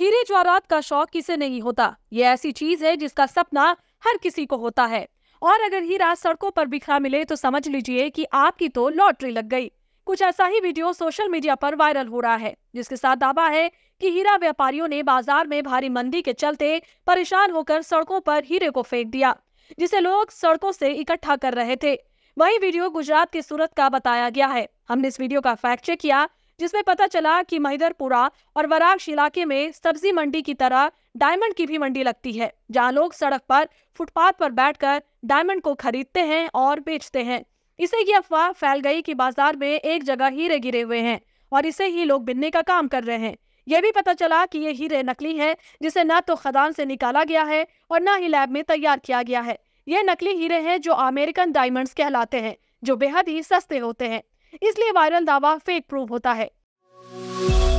हीरे जवाहरात का शौक किसे नहीं होता ये ऐसी चीज है जिसका सपना हर किसी को होता है और अगर हीरा सड़कों पर बिखरा मिले तो समझ लीजिए कि आपकी तो लॉटरी लग गई कुछ ऐसा ही वीडियो सोशल मीडिया पर वायरल हो रहा है जिसके साथ दावा है कि हीरा व्यापारियों ने बाजार में भारी मंदी के चलते परेशान होकर सड़कों पर हीरे को फेंक दिया जिसे लोग सड़कों से इकट्ठा कर रहे थे वही वीडियो गुजरात के सूरत का बताया गया है हमने इस वीडियो का फैक्ट चेक किया जिसमें पता चला कि महिदरपुरा और वराक्ष इलाके में सब्जी मंडी की तरह डायमंड की भी मंडी लगती है जहां लोग सड़क पर फुटपाथ पर बैठकर डायमंड को खरीदते हैं और बेचते हैं इसे ये अफवाह फैल गई कि बाजार में एक जगह हीरे गिरे हुए हैं और इसे ही लोग बिनने का काम कर रहे हैं यह भी पता चला कि ये हीरे नकली हैं जिसे न तो खदान से निकाला गया है और न ही लैब में तैयार किया गया है ये नकली हीरे हैं जो अमेरिकन डायमंड्स कहलाते हैं जो बेहद ही सस्ते होते हैं इसलिए वायरल दावा फेक प्रूफ होता है Thank you.